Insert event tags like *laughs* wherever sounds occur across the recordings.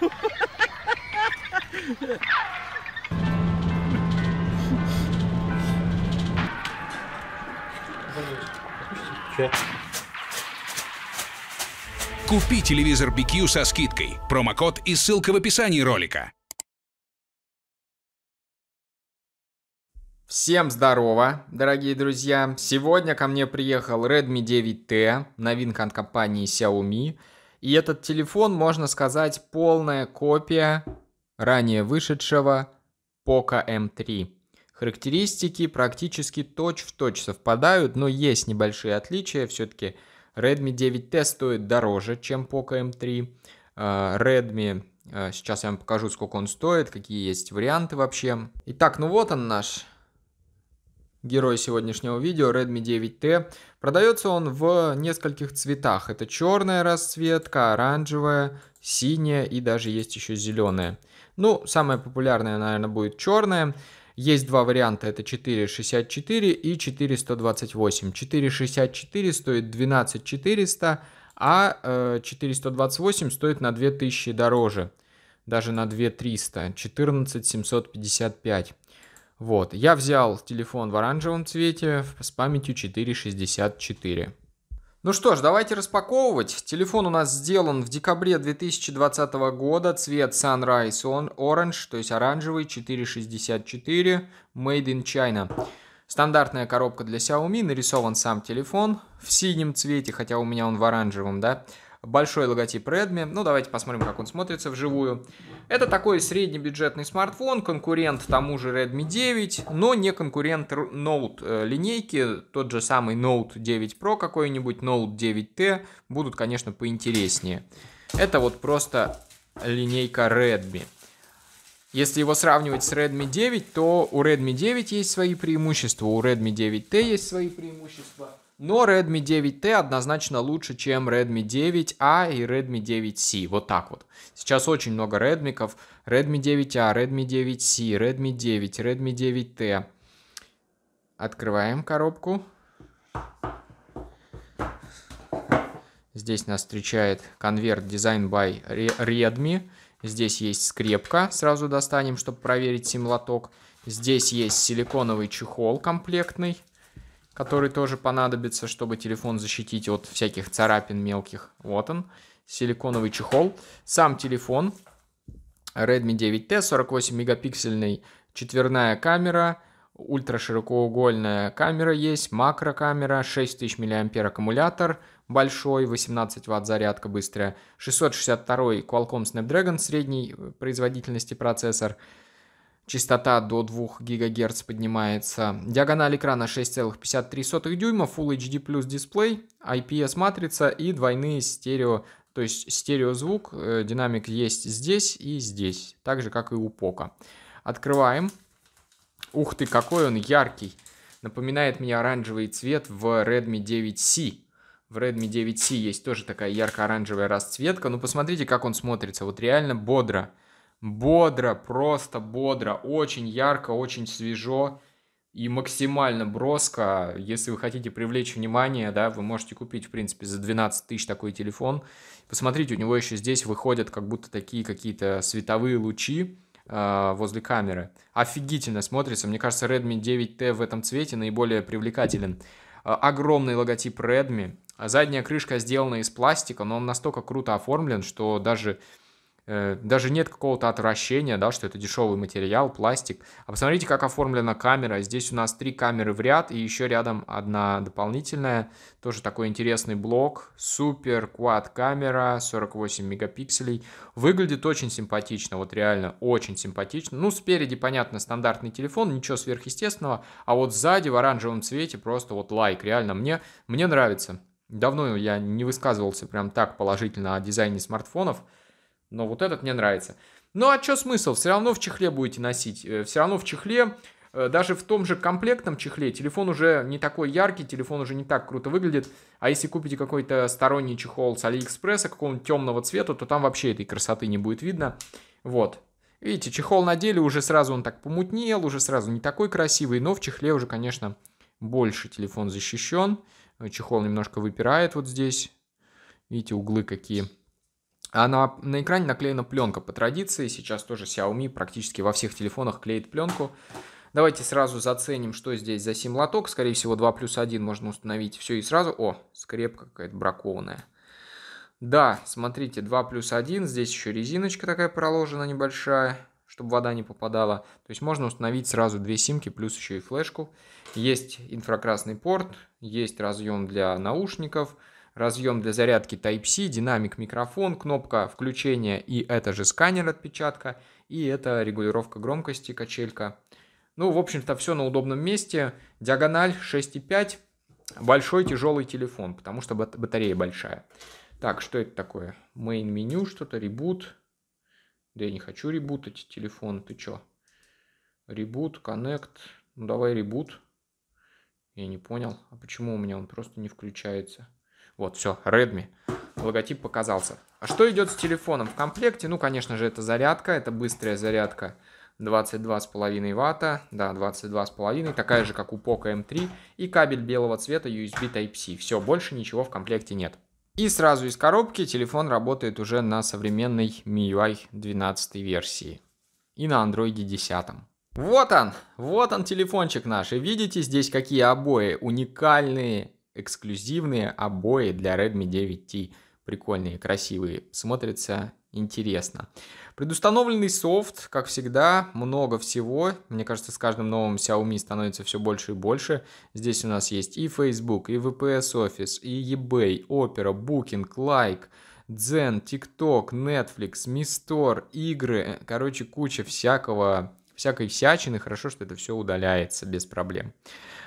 Купи телевизор BQ со скидкой. Промокод и ссылка в описании ролика. Всем здорово, дорогие друзья! Сегодня ко мне приехал Redmi 9T, новинка от компании Xiaomi. И этот телефон, можно сказать, полная копия ранее вышедшего Poco M3. Характеристики практически точь-в-точь точь совпадают, но есть небольшие отличия. Все-таки Redmi 9T стоит дороже, чем Poco M3. А, Redmi, а, сейчас я вам покажу, сколько он стоит, какие есть варианты вообще. Итак, ну вот он наш герой сегодняшнего видео, Redmi 9T. Продается он в нескольких цветах. Это черная расцветка, оранжевая, синяя и даже есть еще зеленая. Ну, самая популярная, наверное, будет черная. Есть два варианта, это 464 и 428. 464 стоит 12 400, а 428 э, стоит на 2000 дороже, даже на 2300, 14 755. Вот, я взял телефон в оранжевом цвете с памятью 464. Ну что ж, давайте распаковывать. Телефон у нас сделан в декабре 2020 года, цвет Sunrise on Orange, то есть оранжевый 464, made in China. Стандартная коробка для Xiaomi, нарисован сам телефон в синем цвете, хотя у меня он в оранжевом, да большой логотип Redmi. Ну, давайте посмотрим, как он смотрится вживую. Это такой среднебюджетный смартфон, конкурент тому же Redmi 9, но не конкурент Note э, линейки. Тот же самый Note 9 Pro какой-нибудь, Note 9T будут, конечно, поинтереснее. Это вот просто линейка Redmi. Если его сравнивать с Redmi 9, то у Redmi 9 есть свои преимущества, у Redmi 9T есть свои преимущества – но Redmi 9T однозначно лучше, чем Redmi 9A а и Redmi 9C. Вот так вот. Сейчас очень много Redmi. А, Redmi 9A, Redmi 9C, Redmi 9, Redmi 9T. Открываем коробку. Здесь нас встречает конверт Design by Redmi. Здесь есть скрепка, сразу достанем, чтобы проверить сим Здесь есть силиконовый чехол комплектный который тоже понадобится, чтобы телефон защитить от всяких царапин мелких. Вот он, силиконовый чехол. Сам телефон Redmi 9T, 48 мегапиксельный, четверная камера, ультраширокоугольная камера есть, макрокамера, 6000 мА аккумулятор, большой, 18 Вт зарядка быстрая, 662 Qualcomm Snapdragon средней производительности процессор, частота до 2 ГГц поднимается. Диагональ экрана 6,53 дюйма, Full HD плюс дисплей, IPS-матрица и двойные стерео, то есть стереозвук, э, динамик есть здесь и здесь, так же как и у Пока. Открываем. Ух ты, какой он яркий. Напоминает мне оранжевый цвет в Redmi 9C. В Redmi 9C есть тоже такая ярко-оранжевая расцветка. Ну, посмотрите, как он смотрится. Вот реально бодро бодро, просто бодро, очень ярко, очень свежо и максимально броско. Если вы хотите привлечь внимание, да, вы можете купить, в принципе, за 12 тысяч такой телефон. Посмотрите, у него еще здесь выходят как будто такие какие-то световые лучи э, возле камеры. Офигительно смотрится. Мне кажется, Redmi 9T в этом цвете наиболее привлекателен. А, огромный логотип Redmi. Задняя крышка сделана из пластика, но он настолько круто оформлен, что даже Э, даже нет какого-то отвращения, да, что это дешевый материал, пластик. А посмотрите, как оформлена камера. Здесь у нас три камеры в ряд и еще рядом одна дополнительная. Тоже такой интересный блок. Супер квад камера, 48 мегапикселей. Выглядит очень симпатично, вот реально очень симпатично. Ну, спереди, понятно, стандартный телефон, ничего сверхъестественного. А вот сзади в оранжевом цвете просто вот лайк. Реально, мне, мне нравится. Давно я не высказывался прям так положительно о дизайне смартфонов но вот этот мне нравится. Ну а что смысл? Все равно в чехле будете носить. Э, Все равно в чехле, э, даже в том же комплектном чехле, телефон уже не такой яркий, телефон уже не так круто выглядит. А если купите какой-то сторонний чехол с Алиэкспресса, какого-нибудь темного цвета, то там вообще этой красоты не будет видно. Вот. Видите, чехол на деле уже сразу он так помутнел, уже сразу не такой красивый, но в чехле уже, конечно, больше телефон защищен. Чехол немножко выпирает вот здесь. Видите, углы какие а на, на экране наклеена пленка по традиции. Сейчас тоже Xiaomi практически во всех телефонах клеит пленку. Давайте сразу заценим, что здесь за сим Скорее всего, 2 плюс 1 можно установить все и сразу. О, скрепка какая-то бракованная. Да, смотрите, 2 плюс 1. Здесь еще резиночка такая проложена небольшая, чтобы вода не попадала. То есть можно установить сразу две симки, плюс еще и флешку. Есть инфракрасный порт, есть разъем для наушников – разъем для зарядки Type-C, динамик микрофон, кнопка включения и это же сканер отпечатка, и это регулировка громкости, качелька. Ну, в общем-то, все на удобном месте. Диагональ 6,5, большой тяжелый телефон, потому что батарея большая. Так, что это такое? Main меню, что-то, ребут. Да я не хочу ребутать телефон, ты чё? Ребут, connect, ну давай ребут. Я не понял, а почему у меня он просто не включается? Вот, все, Redmi. Логотип показался. А что идет с телефоном в комплекте? Ну, конечно же, это зарядка. Это быстрая зарядка 22,5 ватта. Да, 22,5. Такая же, как у Poco M3. Эм и кабель белого цвета USB Type-C. Все, больше ничего в комплекте нет. И сразу из коробки телефон работает уже на современной MIUI 12 версии. И на Android 10. Вот он, вот он телефончик наш. И видите здесь какие обои уникальные эксклюзивные обои для Redmi 9T. Прикольные, красивые, смотрятся интересно. Предустановленный софт, как всегда, много всего. Мне кажется, с каждым новым Xiaomi становится все больше и больше. Здесь у нас есть и Facebook, и VPS Office, и eBay, Opera, Booking, Like, Zen, TikTok, Netflix, Mi Store, игры. Короче, куча всякого, всякой всячины. Хорошо, что это все удаляется без проблем.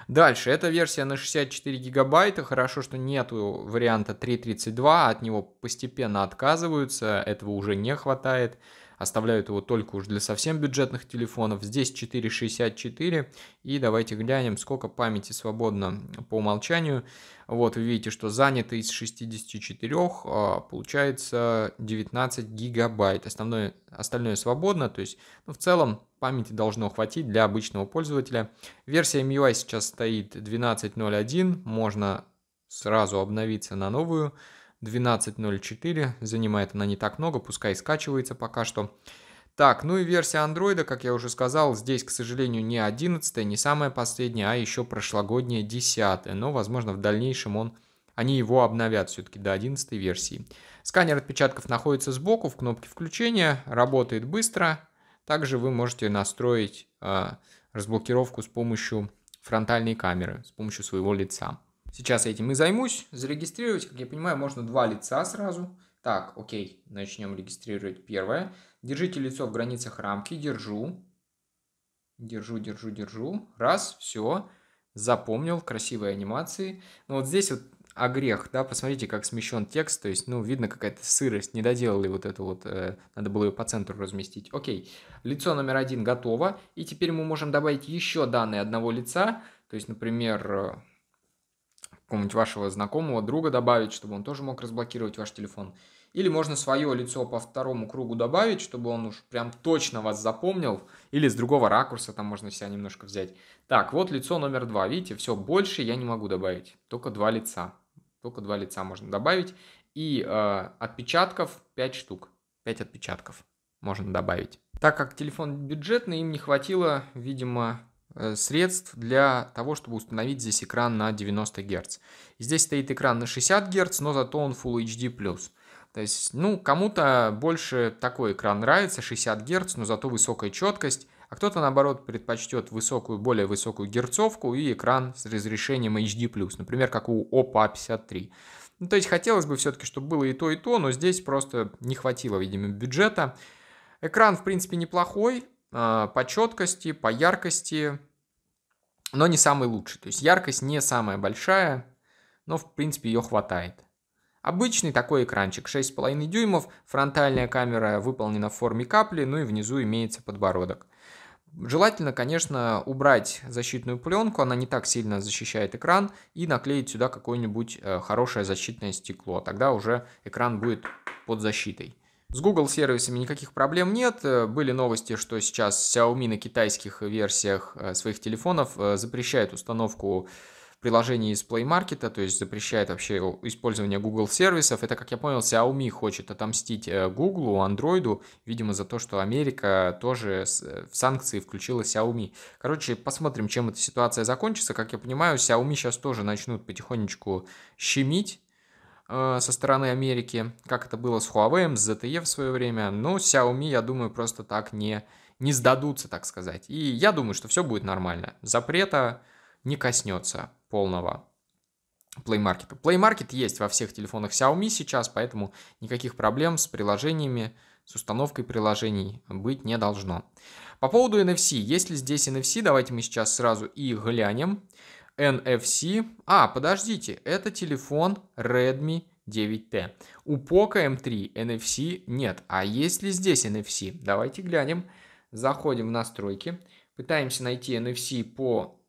Дальше, эта версия на 64 гигабайта, хорошо, что нету варианта 3.32, от него постепенно отказываются, этого уже не хватает оставляют его только уж для совсем бюджетных телефонов. Здесь 464, и давайте глянем, сколько памяти свободно по умолчанию. Вот, вы видите, что занято из 64, а получается 19 гигабайт. Основное, остальное свободно, то есть ну, в целом памяти должно хватить для обычного пользователя. Версия MIUI сейчас стоит 12.01, можно сразу обновиться на новую. 12.04. Занимает она не так много, пускай скачивается пока что. Так, ну и версия Android, как я уже сказал, здесь, к сожалению, не 11, не самая последняя, а еще прошлогодняя 10. Но, возможно, в дальнейшем он, они его обновят все-таки до 11 версии. Сканер отпечатков находится сбоку в кнопке включения, работает быстро. Также вы можете настроить э, разблокировку с помощью фронтальной камеры, с помощью своего лица. Сейчас я этим и займусь. Зарегистрировать, как я понимаю, можно два лица сразу. Так, окей, начнем регистрировать первое. Держите лицо в границах рамки, держу. Держу, держу, держу. Раз, все. Запомнил, красивые анимации. Ну вот здесь вот а грех, да, посмотрите, как смещен текст, то есть, ну, видно какая-то сырость, не доделали вот это вот, э, надо было ее по центру разместить. Окей, лицо номер один готово, и теперь мы можем добавить еще данные одного лица, то есть, например, э, какого-нибудь вашего знакомого, друга добавить, чтобы он тоже мог разблокировать ваш телефон. Или можно свое лицо по второму кругу добавить, чтобы он уж прям точно вас запомнил. Или с другого ракурса там можно себя немножко взять. Так, вот лицо номер два. Видите, все, больше я не могу добавить. Только два лица. Только два лица можно добавить. И э, отпечатков 5 штук. 5 отпечатков можно добавить. Так как телефон бюджетный, им не хватило, видимо, Э, средств для того, чтобы установить здесь экран на 90 Гц. Здесь стоит экран на 60 Гц, но зато он Full HD+. То есть, ну, кому-то больше такой экран нравится, 60 Гц, но зато высокая четкость, а кто-то, наоборот, предпочтет высокую, более высокую герцовку и экран с разрешением HD+, например, как у Oppo a 53. Ну, то есть, хотелось бы все-таки, чтобы было и то, и то, но здесь просто не хватило, видимо, бюджета. Экран, в принципе, неплохой, а, по четкости, по яркости, но не самый лучший. То есть яркость не самая большая, но в принципе ее хватает. Обычный такой экранчик, 6,5 дюймов, фронтальная камера выполнена в форме капли, ну и внизу имеется подбородок. Желательно, конечно, убрать защитную пленку, она не так сильно защищает экран, и наклеить сюда какое-нибудь э, хорошее защитное стекло, тогда уже экран будет под защитой. С Google сервисами никаких проблем нет. Э, были новости, что сейчас Xiaomi на китайских версиях э, своих телефонов э, запрещает установку приложений из Play Market, то есть запрещает вообще использование Google сервисов. Это, как я понял, Xiaomi хочет отомстить Google, Android, видимо, за то, что Америка тоже в санкции включила Xiaomi. Короче, посмотрим, чем эта ситуация закончится. Как я понимаю, Xiaomi сейчас тоже начнут потихонечку щемить Э, со стороны Америки, как это было с Huawei, с ZTE в свое время. Но ну, Xiaomi, я думаю, просто так не, не сдадутся, так сказать. И я думаю, что все будет нормально. Запрета не коснется полного Play Market. Play Market есть во всех телефонах Xiaomi сейчас, поэтому никаких проблем с приложениями, с установкой приложений быть не должно. По поводу NFC. Есть ли здесь NFC? Давайте мы сейчас сразу и глянем. NFC. А, подождите, это телефон Redmi 9T. У Poco M3 эм NFC нет. А есть ли здесь NFC? Давайте глянем. Заходим в настройки. Пытаемся найти NFC по,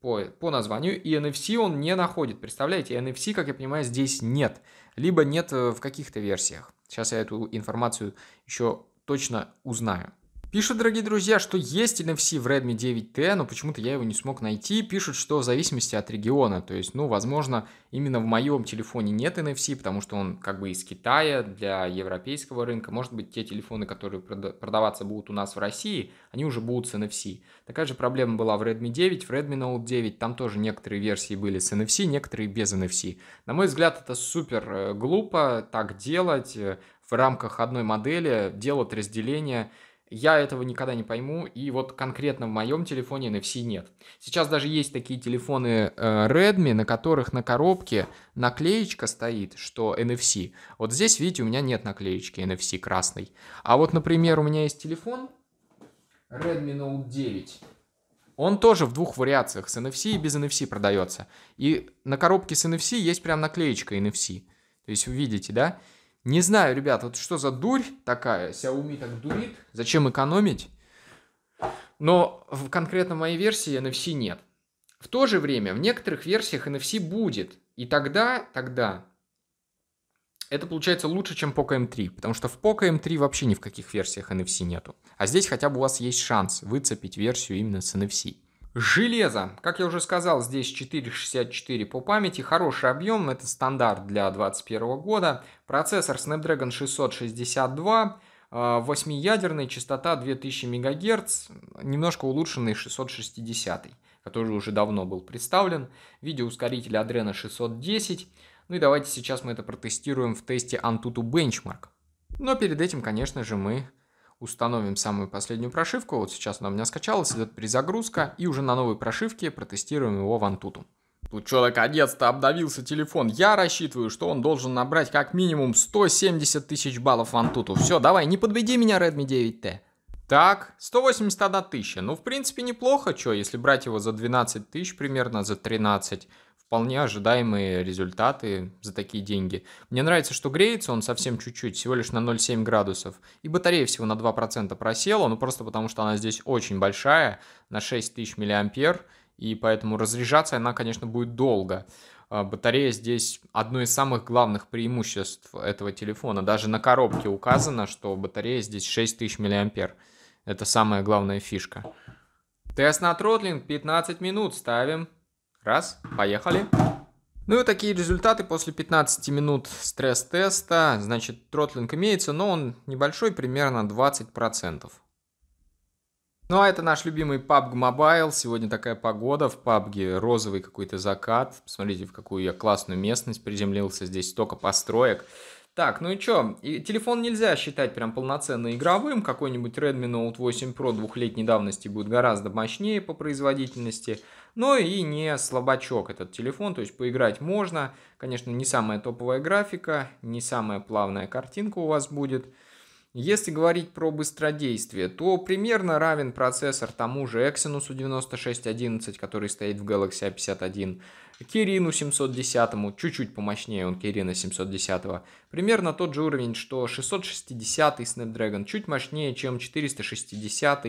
по, по названию. И NFC он не находит. Представляете, NFC, как я понимаю, здесь нет. Либо нет э, в каких-то версиях. Сейчас я эту информацию еще точно узнаю. Пишут, дорогие друзья, что есть NFC в Redmi 9T, но почему-то я его не смог найти. Пишут, что в зависимости от региона. То есть, ну, возможно, именно в моем телефоне нет NFC, потому что он как бы из Китая для европейского рынка. Может быть, те телефоны, которые продаваться будут у нас в России, они уже будут с NFC. Такая же проблема была в Redmi 9, в Redmi Note 9. Там тоже некоторые версии были с NFC, некоторые без NFC. На мой взгляд, это супер э, глупо так делать э, в рамках одной модели делать разделение я этого никогда не пойму, и вот конкретно в моем телефоне NFC нет. Сейчас даже есть такие телефоны э, Redmi, на которых на коробке наклеечка стоит, что NFC. Вот здесь, видите, у меня нет наклеечки NFC красной. А вот, например, у меня есть телефон Redmi Note 9. Он тоже в двух вариациях, с NFC и без NFC продается. И на коробке с NFC есть прям наклеечка NFC. То есть вы видите, да? Не знаю, ребят, вот что за дурь такая, Xiaomi так дурит, зачем экономить? Но в конкретно моей версии NFC нет. В то же время в некоторых версиях NFC будет, и тогда, тогда это получается лучше, чем Poco M3, эм потому что в Poco M3 эм вообще ни в каких версиях NFC нету. А здесь хотя бы у вас есть шанс выцепить версию именно с NFC. Железо. Как я уже сказал, здесь 4.64 по памяти. Хороший объем, это стандарт для 2021 года. Процессор Snapdragon 662, э, восьмиядерный, частота 2000 МГц, немножко улучшенный 660, который уже давно был представлен. Видеоускоритель Adreno 610. Ну и давайте сейчас мы это протестируем в тесте Antutu Benchmark. Но перед этим, конечно же, мы установим самую последнюю прошивку. Вот сейчас она у меня скачалась, идет перезагрузка, и уже на новой прошивке протестируем его в Antutu. Тут что, наконец-то обновился телефон. Я рассчитываю, что он должен набрать как минимум 170 тысяч баллов в Antutu. Все, давай, не подведи меня, Redmi 9T. Так, 181 тысяча. Ну, в принципе, неплохо, что, если брать его за 12 тысяч примерно, за 13 вполне ожидаемые результаты за такие деньги. Мне нравится, что греется он совсем чуть-чуть, всего лишь на 0,7 градусов. И батарея всего на 2% просела, ну просто потому, что она здесь очень большая, на 6000 миллиампер, и поэтому разряжаться она, конечно, будет долго. А, батарея здесь одно из самых главных преимуществ этого телефона. Даже на коробке указано, что батарея здесь 6000 миллиампер. Это самая главная фишка. Тест на тротлинг 15 минут ставим. Раз, поехали. Ну и такие результаты после 15 минут стресс-теста. Значит, тротлинг имеется, но он небольшой, примерно 20%. Ну а это наш любимый PUBG Mobile. Сегодня такая погода в PUBG, розовый какой-то закат. Посмотрите, в какую я классную местность приземлился. Здесь столько построек. Так, ну и что, телефон нельзя считать прям полноценно игровым, какой-нибудь Redmi Note 8 Pro двухлетней давности будет гораздо мощнее по производительности, но и не слабачок этот телефон, то есть поиграть можно, конечно, не самая топовая графика, не самая плавная картинка у вас будет, если говорить про быстродействие, то примерно равен процессор тому же Exynos 9611, который стоит в Galaxy A51. Кирину 710, чуть-чуть помощнее он Кирина 710. Примерно тот же уровень, что 660 Snapdragon, чуть мощнее, чем 460,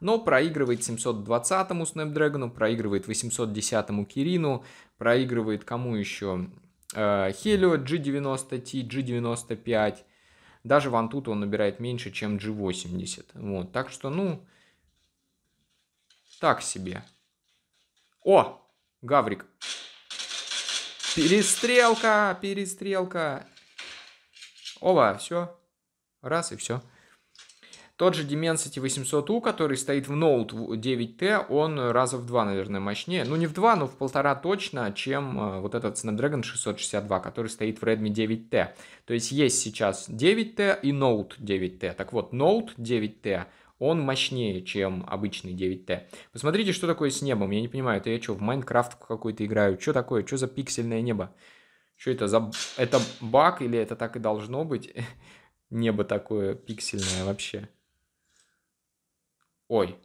но проигрывает 720 Snapdragon, проигрывает 810 Кирину, проигрывает кому еще? Э, Helio G90T, G95. Даже Вантуту он набирает меньше, чем G80. Вот, так что, ну, так себе. О, Гаврик, Перестрелка, перестрелка. Ова, все. Раз и все. Тот же Dimensity 800U, который стоит в Note 9T, он раза в два, наверное, мощнее. Ну, не в два, но в полтора точно, чем э, вот этот Snapdragon 662, который стоит в Redmi 9T. То есть есть сейчас 9T и Note 9T. Так вот, Note 9T он мощнее, чем обычный 9 Т. Посмотрите, что такое с небом. Я не понимаю, это я что, в Майнкрафт какой-то играю? Что такое? Что за пиксельное небо? Что это за... Это баг или это так и должно быть? *laughs* Небо такое пиксельное вообще. Ой,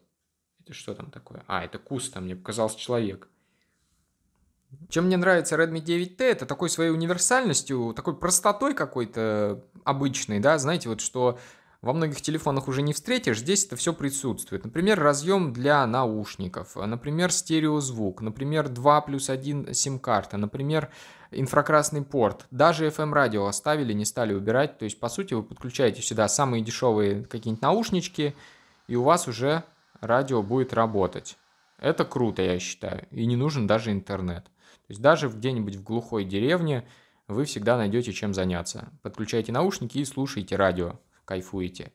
это что там такое? А, это куст там, мне показался человек. Чем мне нравится Redmi 9T, это такой своей универсальностью, такой простотой какой-то обычной, да, знаете, вот что во многих телефонах уже не встретишь, здесь это все присутствует. Например, разъем для наушников, например, стереозвук, например, 2 плюс 1 сим-карта, например, инфракрасный порт. Даже FM-радио эм оставили, не стали убирать. То есть, по сути, вы подключаете сюда самые дешевые какие-нибудь наушнички, и у вас уже радио будет работать. Это круто, я считаю. И не нужен даже интернет. То есть даже где-нибудь в глухой деревне вы всегда найдете чем заняться. Подключайте наушники и слушайте радио кайфуете.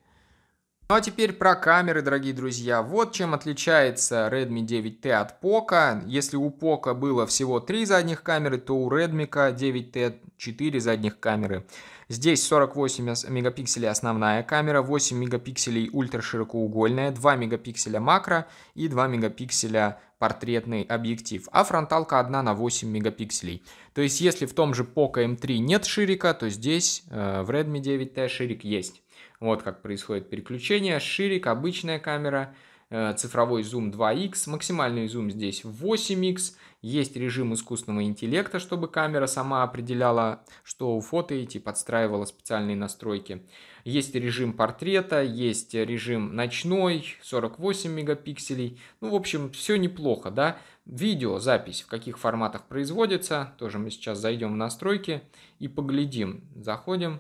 Ну а теперь про камеры, дорогие друзья. Вот чем отличается Redmi 9T от Poco. Если у Poco было всего 3 задних камеры, то у Redmi 9T 4 задних камеры. Здесь 48 мегапикселей основная камера, 8 мегапикселей ультраширокоугольная, 2 мегапикселя макро и 2 мегапикселя портретный объектив, а фронталка 1 на 8 мегапикселей. То есть если в том же Poco M3 эм нет ширика, то здесь э, в Redmi 9T ширик есть. Вот как происходит переключение. Ширик, обычная камера, э, цифровой зум 2x, максимальный зум здесь 8x, есть режим искусственного интеллекта, чтобы камера сама определяла, что вы фотоете, типа подстраивала специальные настройки. Есть режим портрета, есть режим ночной, 48 мегапикселей. Ну, в общем, все неплохо, да. Видео запись в каких форматах производится, тоже мы сейчас зайдем в настройки и поглядим. Заходим,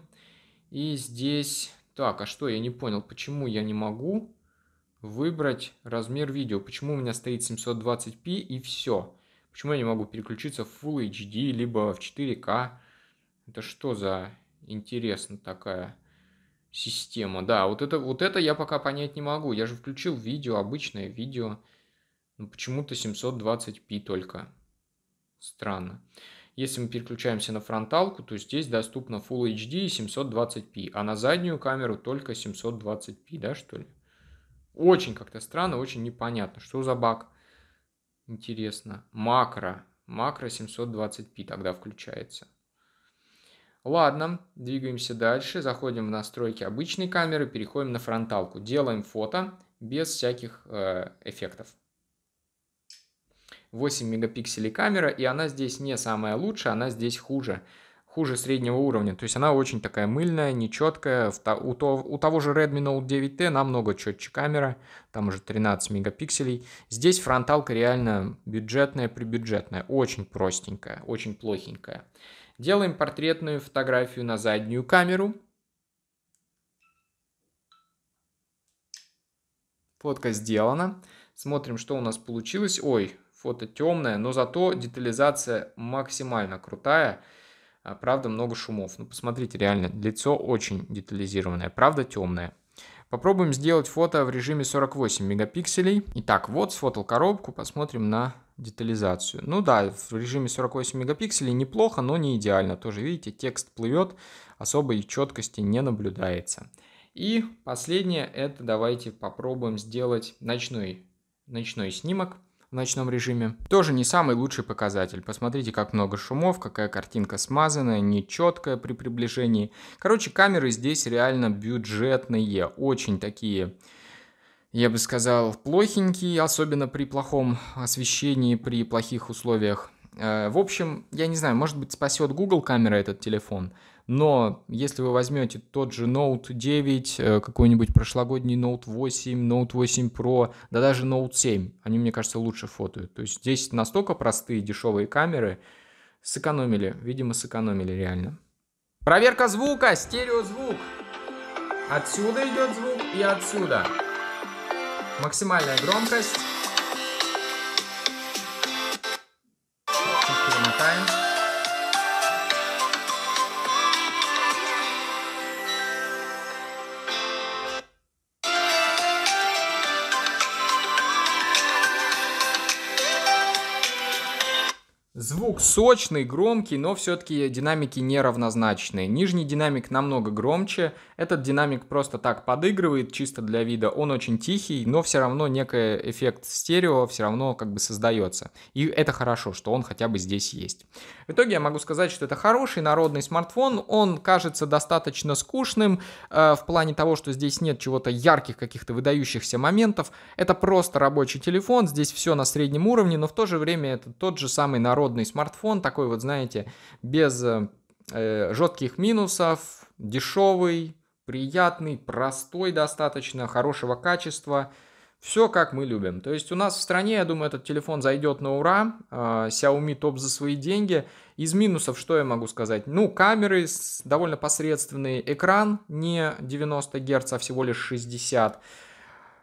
и здесь так, а что, я не понял, почему я не могу выбрать размер видео? Почему у меня стоит 720p и все? Почему я не могу переключиться в Full HD, либо в 4 k Это что за интересная такая система? Да, вот это, вот это я пока понять не могу. Я же включил видео, обычное видео. Но ну, почему-то 720p только. Странно. Если мы переключаемся на фронталку, то здесь доступно Full HD и 720p, а на заднюю камеру только 720p, да, что ли? Очень как-то странно, очень непонятно. Что за баг? Интересно. Макро. Макро 720p тогда включается. Ладно, двигаемся дальше. Заходим в настройки обычной камеры, переходим на фронталку. Делаем фото без всяких э, эффектов. 8 мегапикселей камера, и она здесь не самая лучшая, она здесь хуже хуже среднего уровня. То есть она очень такая мыльная, нечеткая. У, то, у того же Redmi Note 9T намного четче камера, там уже 13 мегапикселей. Здесь фронталка реально бюджетная, прибюджетная, очень простенькая, очень плохенькая. Делаем портретную фотографию на заднюю камеру. Фотка сделана. Смотрим, что у нас получилось. Ой, фото темное, но зато детализация максимально крутая. А, правда, много шумов. Ну, посмотрите, реально, лицо очень детализированное, правда темное. Попробуем сделать фото в режиме 48 мегапикселей. Итак, вот сфотал коробку, посмотрим на детализацию. Ну да, в режиме 48 мегапикселей неплохо, но не идеально. Тоже видите, текст плывет, особой четкости не наблюдается. И последнее, это давайте попробуем сделать ночной, ночной снимок ночном режиме. Тоже не самый лучший показатель. Посмотрите, как много шумов, какая картинка смазанная, нечеткая при приближении. Короче, камеры здесь реально бюджетные, очень такие я бы сказал, плохенький, особенно при плохом освещении, при плохих условиях. Э, в общем, я не знаю, может быть, спасет Google камера этот телефон, но если вы возьмете тот же Note 9, э, какой-нибудь прошлогодний Note 8, Note 8 Pro, да даже Note 7, они, мне кажется, лучше фотают. То есть здесь настолько простые дешевые камеры, сэкономили, видимо, сэкономили реально. Проверка звука, стереозвук. Отсюда идет звук и отсюда. Максимальная громкость. Звук сочный, громкий, но все-таки динамики неравнозначные. Нижний динамик намного громче, этот динамик просто так подыгрывает, чисто для вида. Он очень тихий, но все равно некий эффект стерео все равно как бы создается. И это хорошо, что он хотя бы здесь есть. В итоге я могу сказать, что это хороший народный смартфон. Он кажется достаточно скучным э, в плане того, что здесь нет чего-то ярких каких-то выдающихся моментов. Это просто рабочий телефон, здесь все на среднем уровне, но в то же время это тот же самый народ народный смартфон, такой вот, знаете, без э, э жестких минусов, дешевый, приятный, простой достаточно, хорошего качества. Все как мы любим. То есть у нас в стране, я думаю, этот телефон зайдет на ура. А, Xiaomi топ за свои деньги. Из минусов что я могу сказать? Ну, камеры довольно посредственные. Экран не 90 Гц, а всего лишь 60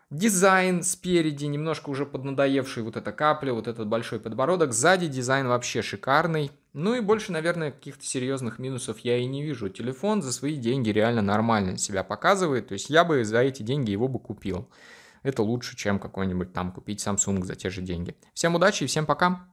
Дизайн спереди, немножко уже поднадоевший вот эта капля, вот этот большой подбородок. Сзади дизайн вообще шикарный. Ну и больше, наверное, каких-то серьезных минусов я и не вижу. Телефон за свои деньги реально нормально себя показывает. То есть я бы за эти деньги его бы купил. Это лучше, чем какой-нибудь там купить Samsung за те же деньги. Всем удачи и всем пока!